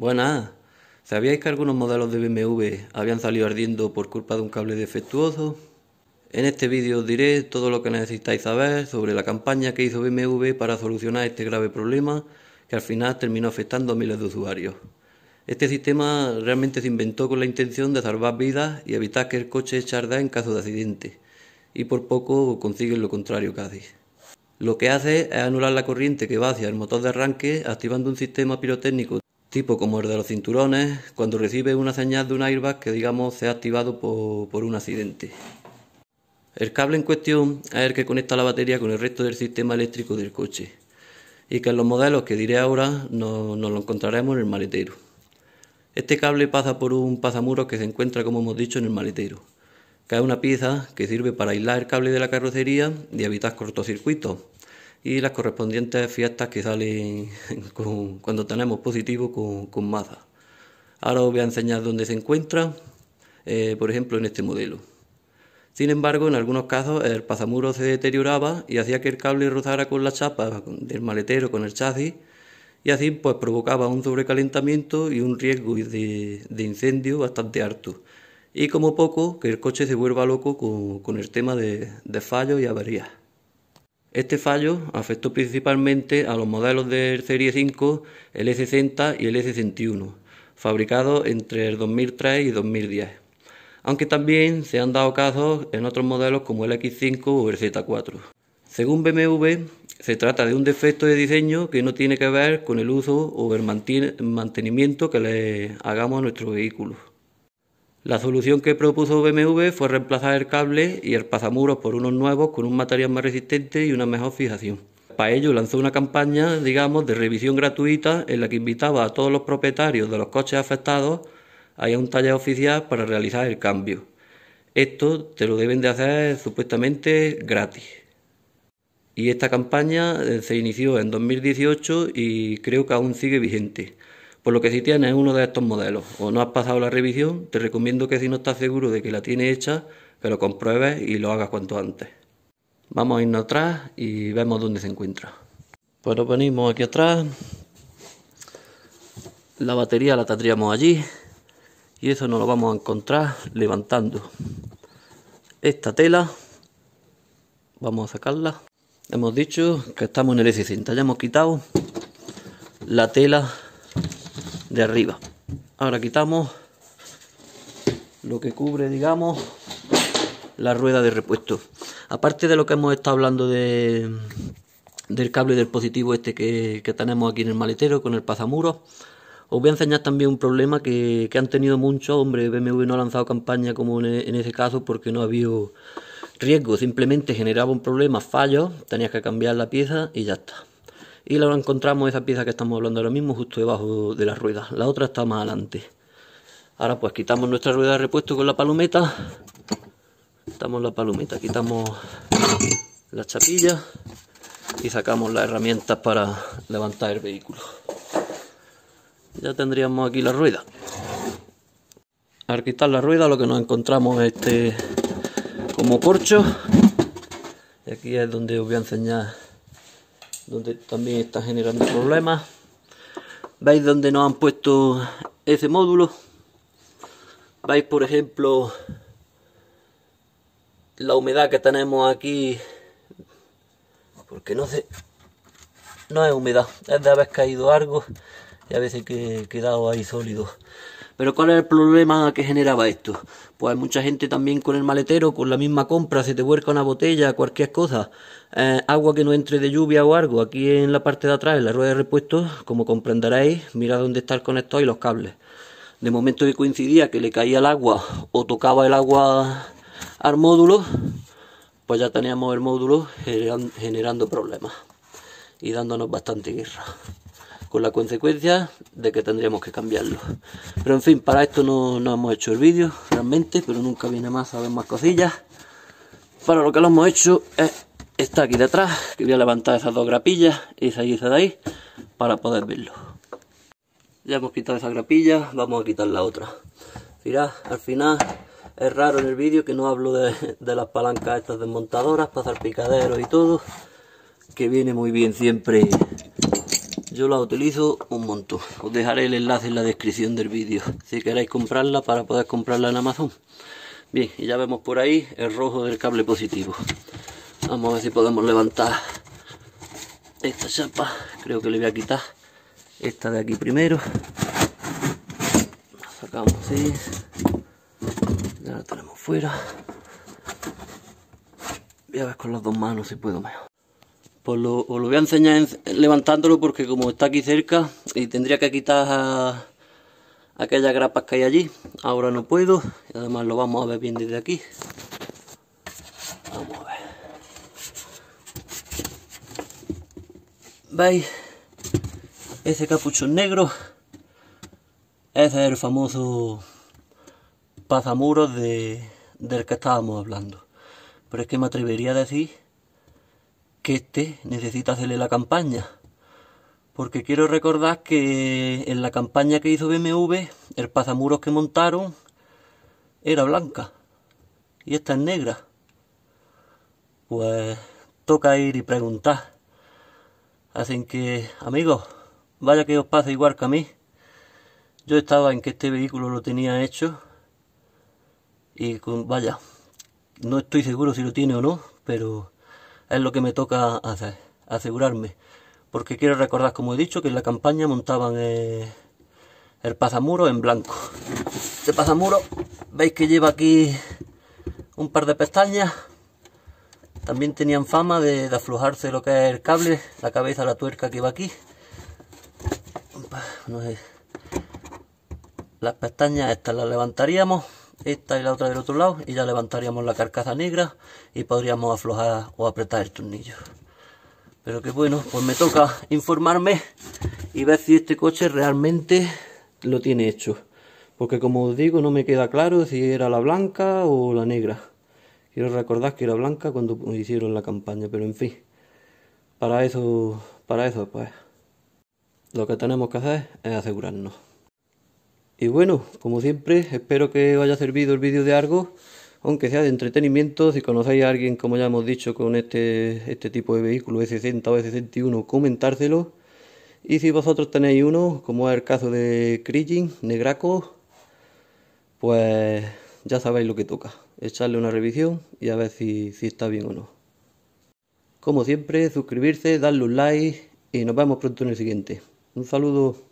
Buenas. Pues ¿Sabíais que algunos modelos de BMW habían salido ardiendo por culpa de un cable defectuoso? En este vídeo os diré todo lo que necesitáis saber sobre la campaña que hizo BMW para solucionar este grave problema que al final terminó afectando a miles de usuarios. Este sistema realmente se inventó con la intención de salvar vidas y evitar que el coche echara en caso de accidente, y por poco consiguen lo contrario casi. Lo que hace es anular la corriente que va hacia el motor de arranque activando un sistema pirotécnico tipo como el de los cinturones, cuando recibe una señal de un airbag que digamos se ha activado por, un accidente. El cable en cuestión es el que conecta la batería con el resto del sistema eléctrico del coche y que en los modelos que diré ahora nos, nos lo encontraremos en el maletero. Este cable pasa por un pasamuros que se encuentra, como hemos dicho, en el maletero, que una pieza que sirve para aislar el cable de la carrocería y evitar cortocircuitos, y las correspondientes fiestas que salen cuando tenemos positivo con, con masa. Ahora os voy a enseñar dónde se encuentra, eh, por ejemplo en este modelo. Sin embargo, en algunos casos el pasamuro se deterioraba y hacía que el cable rozara con la chapa del maletero, con el chasis, y así pues provocaba un sobrecalentamiento y un riesgo de, incendio bastante alto. Y como poco, que el coche se vuelva loco con, el tema de, de fallos y averías. Este fallo afectó principalmente a los modelos de Serie 5, el s 60 y el s 61 fabricados entre el 2003 y 2010, aunque también se han dado casos en otros modelos como el X5 o el Z4. Según BMW, se trata de un defecto de diseño que no tiene que ver con el uso o el mantenimiento que le hagamos a nuestro vehículo. La solución que propuso BMW fue reemplazar el cable y el pasamuros por unos nuevos con un material más resistente y una mejor fijación. Para ello lanzó una campaña, digamos, de revisión gratuita en la que invitaba a todos los propietarios de los coches afectados a ir a un taller oficial para realizar el cambio. Esto te lo deben de hacer supuestamente gratis. Y esta campaña eh, se inició en 2018 y creo que aún sigue vigente. Por lo que si tienes uno de estos modelos o no has pasado la revisión, te recomiendo que si no estás seguro de que la tiene hecha, que lo compruebes y lo hagas cuanto antes. Vamos a irnos atrás y vemos dónde se encuentra. Bueno, pues ponemos aquí atrás. La batería la tendríamos allí. Y eso nos lo vamos a encontrar levantando. Esta tela, vamos a sacarla. Hemos dicho que estamos en el S60. Ya hemos quitado la tela de arriba. Ahora quitamos lo que cubre, digamos, la rueda de repuesto. Aparte de lo que hemos estado hablando de, del cable del positivo este que, tenemos aquí en el maletero con el pasamuros, os voy a enseñar también un problema que, han tenido muchos. Hombre, BMW no ha lanzado campaña como en, ese caso porque no había riesgo, simplemente generaba un problema, fallo, tenías que cambiar la pieza y ya está y la encontramos esa pieza que estamos hablando ahora mismo justo debajo de la rueda. La otra está más adelante. Ahora pues quitamos nuestra rueda de repuesto con la palometa. Quitamos la palometa, quitamos la chapilla y sacamos las herramientas para levantar el vehículo. Ya tendríamos aquí la rueda. Al quitar la rueda lo que nos encontramos es este como corcho. Y aquí es donde os voy a enseñar donde también está generando problemas veis donde nos han puesto ese módulo veis por ejemplo la humedad que tenemos aquí porque no sé no es humedad es de haber caído algo y a veces que he quedado ahí sólido pero ¿cuál era el problema que generaba esto? Pues hay mucha gente también con el maletero, con la misma compra, se te vuelca una botella, cualquier cosa, eh, agua que no entre de lluvia o algo. Aquí en la parte de atrás, en la rueda de repuesto, como comprenderéis, mira dónde está el conector y los cables. De momento que coincidía que le caía el agua o tocaba el agua al módulo, pues ya teníamos el módulo generando problemas y dándonos bastante guerra con la consecuencia de que tendríamos que cambiarlo. Pero en fin, para esto no, hemos hecho el vídeo realmente, pero nunca viene más a ver más cosillas. Para lo que lo hemos hecho es está aquí detrás, que voy a levantar esas dos grapillas, esa y esa de ahí, para poder verlo. Ya hemos quitado esa grapilla, vamos a quitar la otra. al final es raro en el vídeo que no hablo de, las palancas estas desmontadoras, pasar picaderos y todo, que viene muy bien siempre yo la utilizo un montón. Os dejaré el enlace en la descripción del vídeo si queréis comprarla para poder comprarla en Amazon. Bien, y ya vemos por ahí el rojo del cable positivo. Vamos a ver si podemos levantar esta chapa. Creo que le voy a quitar esta de aquí primero. La sacamos así. Ya la tenemos fuera. Voy a ver con las dos manos si puedo mejor. Pues lo, os lo voy a enseñar levantándolo porque como está aquí cerca y tendría que quitar aquellas grapas que hay allí. Ahora no puedo y además lo vamos a ver bien desde aquí. Vamos a ver. ¿Veis? Ese capuchón negro. Ese es el famoso pasamuros de, del que estábamos hablando. Pero es que me atrevería a decir este necesita hacerle la campaña. Porque quiero recordar que en la campaña que hizo BMW, el pasamuros que montaron era blanca y esta es negra. Pues toca ir y preguntar. hacen que, amigos, vaya que os pase igual que a mí. Yo estaba en que este vehículo lo tenía hecho y con, vaya, no estoy seguro si lo tiene o no, pero es lo que me toca hacer, asegurarme. Porque quiero recordar, como he dicho, que en la campaña montaban eh, el pasamuro en blanco. Este pasamuro, veis que lleva aquí un par de pestañas. También tenían fama de, aflojarse lo que es el cable, la cabeza, la tuerca que va aquí. Las pestañas estas las levantaríamos esta y la otra del otro lado y ya levantaríamos la carcasa negra y podríamos aflojar o apretar el tornillo pero que bueno pues me toca informarme y ver si este coche realmente lo tiene hecho porque como os digo no me queda claro si era la blanca o la negra quiero recordar que era blanca cuando hicieron la campaña pero en fin para eso para eso pues lo que tenemos que hacer es asegurarnos y bueno, como siempre, espero que os haya servido el vídeo de algo, aunque sea de entretenimiento. Si conocéis a alguien, como ya hemos dicho, con este, este tipo de vehículo, E60 o E61, comentárselo. Y si vosotros tenéis uno, como es el caso de Krillin, Negraco, pues ya sabéis lo que toca. Echarle una revisión y a ver si, si está bien o no. Como siempre, suscribirse, darle un like y nos vemos pronto en el siguiente. Un saludo.